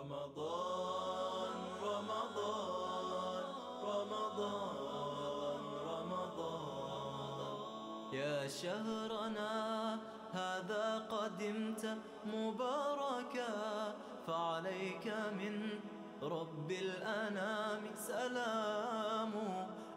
رمضان رمضان رمضان رمضان يا شهرنا هذا قدمت مباركا فعليك من رب الأنام سلام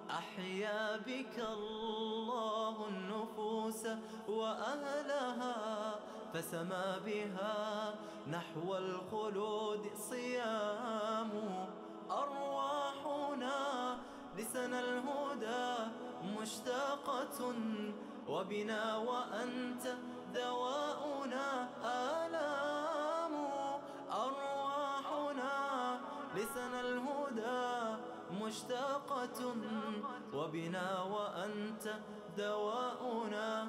أحيا بك الله النفوس وأهلها فسما بها نحو الخلود صيام أرواحنا لسنا الهدى مشتاقة وبنا وأنت دواؤنا آلام أرواحنا لسنا الهدى مشتاقة وبنا وأنت دواؤنا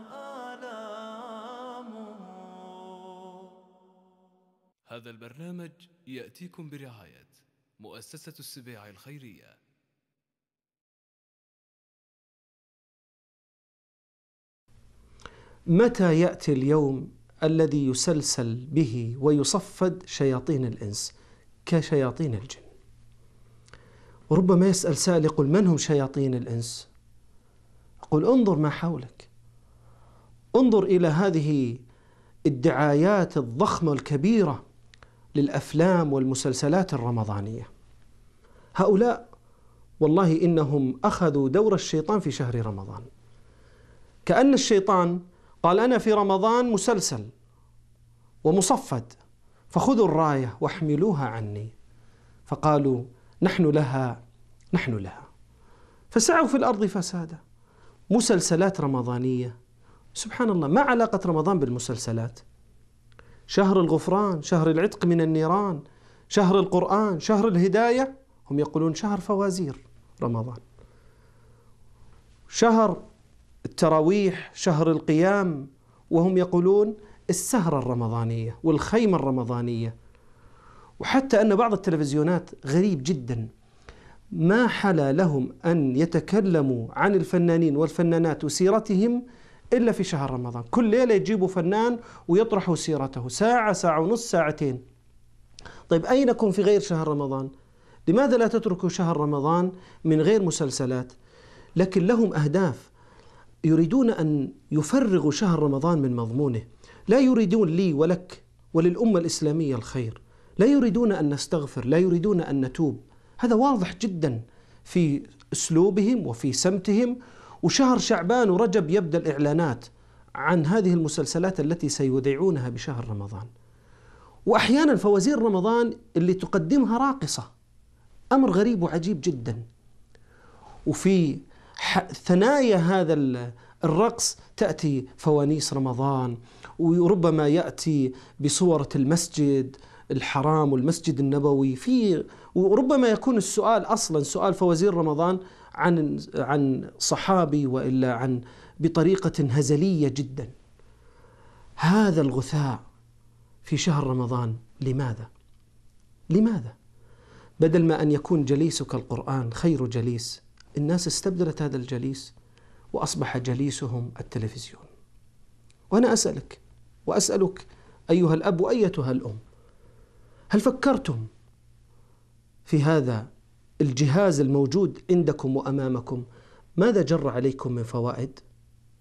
آلام هذا البرنامج يأتيكم برعاية مؤسسة السباع الخيرية متى يأتي اليوم الذي يسلسل به ويصفد شياطين الإنس كشياطين الجن وربما يسأل سائل يقول من هم شياطين الإنس قل انظر ما حولك انظر إلى هذه الدعايات الضخمة الكبيرة للافلام والمسلسلات الرمضانيه هؤلاء والله انهم اخذوا دور الشيطان في شهر رمضان كان الشيطان قال انا في رمضان مسلسل ومصفد فخذوا الرايه واحملوها عني فقالوا نحن لها نحن لها فسعوا في الارض فسادا مسلسلات رمضانيه سبحان الله ما علاقه رمضان بالمسلسلات شهر الغفران شهر العتق من النيران شهر القرآن شهر الهداية هم يقولون شهر فوازير رمضان شهر التراويح شهر القيام وهم يقولون السهرة الرمضانية والخيمة الرمضانية وحتى أن بعض التلفزيونات غريب جدا ما حلا لهم أن يتكلموا عن الفنانين والفنانات وسيرتهم إلا في شهر رمضان كل ليلة يجيبوا فنان ويطرحوا سيرته ساعة ساعة ونص ساعتين طيب أينكم في غير شهر رمضان لماذا لا تتركوا شهر رمضان من غير مسلسلات لكن لهم أهداف يريدون أن يفرغوا شهر رمضان من مضمونه لا يريدون لي ولك وللأمة الإسلامية الخير لا يريدون أن نستغفر لا يريدون أن نتوب هذا واضح جدا في أسلوبهم وفي سمتهم وشهر شعبان ورجب يبدأ الإعلانات عن هذه المسلسلات التي سيذيعونها بشهر رمضان وأحيانا فوازير رمضان اللي تقدمها راقصة أمر غريب وعجيب جدا وفي ثنايا هذا الرقص تأتي فوانيس رمضان وربما يأتي بصورة المسجد الحرام والمسجد النبوي في وربما يكون السؤال اصلا سؤال فوازير رمضان عن عن صحابي والا عن بطريقه هزليه جدا. هذا الغثاء في شهر رمضان لماذا؟ لماذا؟ بدل ما ان يكون جليسك القران خير جليس، الناس استبدلت هذا الجليس واصبح جليسهم التلفزيون. وانا اسالك واسالك ايها الاب وايتها الام هل فكرتم في هذا الجهاز الموجود عندكم وامامكم ماذا جر عليكم من فوائد؟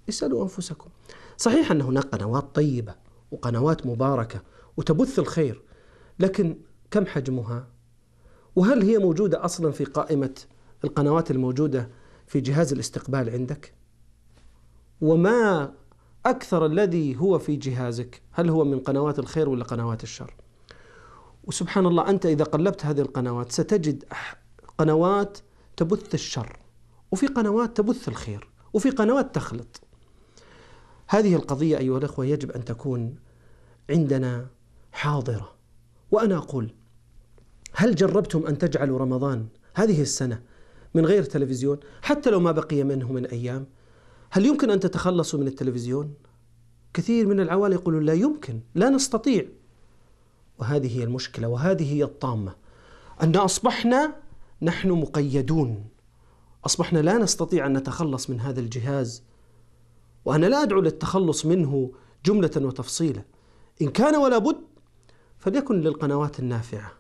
اسالوا انفسكم. صحيح ان هناك قنوات طيبه وقنوات مباركه وتبث الخير، لكن كم حجمها؟ وهل هي موجوده اصلا في قائمه القنوات الموجوده في جهاز الاستقبال عندك؟ وما اكثر الذي هو في جهازك؟ هل هو من قنوات الخير ولا قنوات الشر؟ وسبحان الله أنت إذا قلبت هذه القنوات ستجد قنوات تبث الشر وفي قنوات تبث الخير وفي قنوات تخلط هذه القضية أيها الأخوة يجب أن تكون عندنا حاضرة وأنا أقول هل جربتم أن تجعلوا رمضان هذه السنة من غير تلفزيون حتى لو ما بقي منه من أيام هل يمكن أن تتخلصوا من التلفزيون؟ كثير من العوالي يقولون لا يمكن لا نستطيع وهذه هي المشكلة وهذه هي الطامة أن أصبحنا نحن مقيدون أصبحنا لا نستطيع أن نتخلص من هذا الجهاز وأنا لا أدعو للتخلص منه جملة وتفصيلا إن كان ولا بد فليكن للقنوات النافعة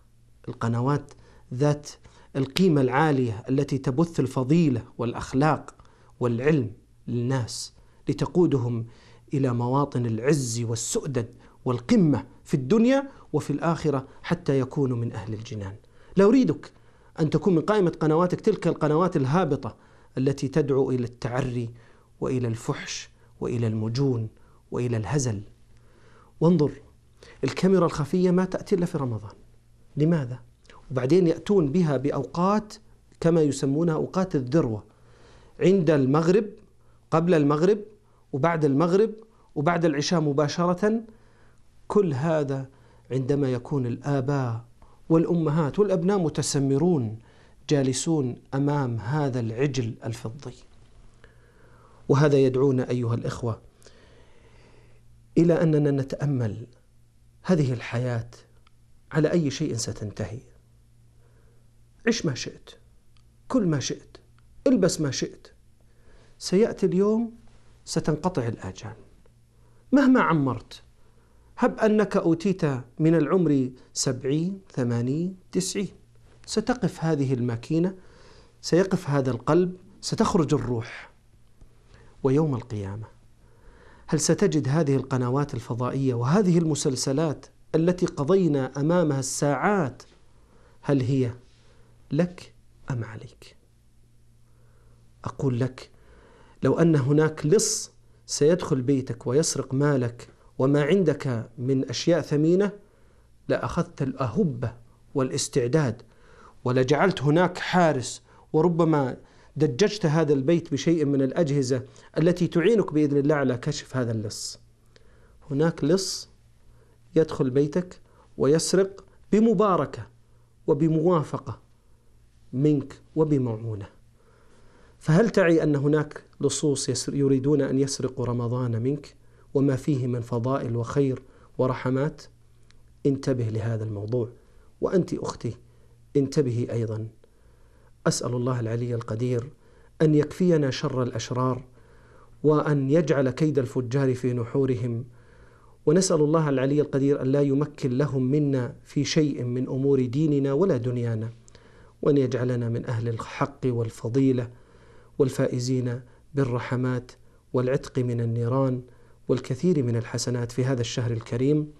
القنوات ذات القيمة العالية التي تبث الفضيلة والأخلاق والعلم للناس لتقودهم إلى مواطن العز والسؤدد والقمة في الدنيا وفي الآخرة حتى يكونوا من أهل الجنان لا أريدك أن تكون من قائمة قنواتك تلك القنوات الهابطة التي تدعو إلى التعري وإلى الفحش وإلى المجون وإلى الهزل وانظر الكاميرا الخفية ما تأتي إلا في رمضان لماذا؟ وبعدين يأتون بها بأوقات كما يسمونها أوقات الذروة عند المغرب قبل المغرب وبعد المغرب وبعد العشاء مباشرة كل هذا عندما يكون الآباء والأمهات والأبناء متسمرون جالسون أمام هذا العجل الفضي وهذا يدعونا أيها الإخوة إلى أننا نتأمل هذه الحياة على أي شيء ستنتهي عش ما شئت كل ما شئت البس ما شئت سيأتي اليوم ستنقطع الآجال مهما عمرت هب أنك أوتيت من العمر سبعين ثمانين تسعين ستقف هذه الماكينة سيقف هذا القلب ستخرج الروح ويوم القيامة هل ستجد هذه القنوات الفضائية وهذه المسلسلات التي قضينا أمامها الساعات هل هي لك أم عليك؟ أقول لك لو أن هناك لص سيدخل بيتك ويسرق مالك وما عندك من أشياء ثمينة لأخذت الأهبة والاستعداد ولجعلت هناك حارس وربما دججت هذا البيت بشيء من الأجهزة التي تعينك بإذن الله على كشف هذا اللص هناك لص يدخل بيتك ويسرق بمباركة وبموافقة منك وبمعونة فهل تعي أن هناك لصوص يريدون أن يسرقوا رمضان منك؟ وما فيه من فضائل وخير ورحمات انتبه لهذا الموضوع وانت اختي انتبهي ايضا اسال الله العلي القدير ان يكفينا شر الاشرار وان يجعل كيد الفجار في نحورهم ونسال الله العلي القدير ان لا يمكن لهم منا في شيء من امور ديننا ولا دنيانا وان يجعلنا من اهل الحق والفضيله والفائزين بالرحمات والعتق من النيران والكثير من الحسنات في هذا الشهر الكريم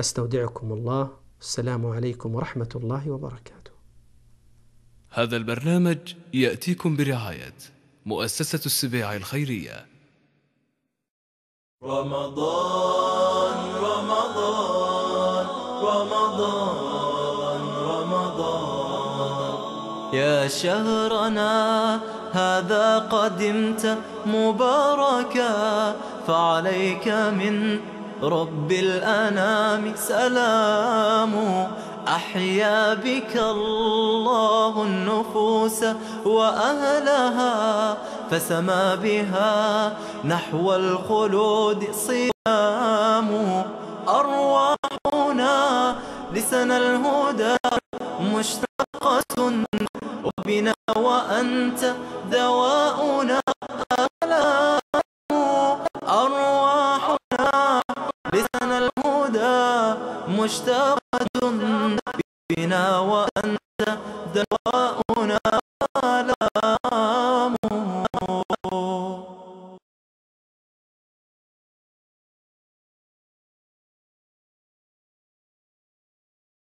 استودعكم الله السلام عليكم ورحمه الله وبركاته. هذا البرنامج ياتيكم برعايه مؤسسه السباع الخيريه. رمضان رمضان رمضان رمضان يا شهرنا هذا قدمت مباركا فعليك من رب الأنام سلام أحيا بك الله النفوس وأهلها فسما بها نحو الخلود صيام أرواحنا لسنا الهدى مشتاق مشتاق بنا وأنت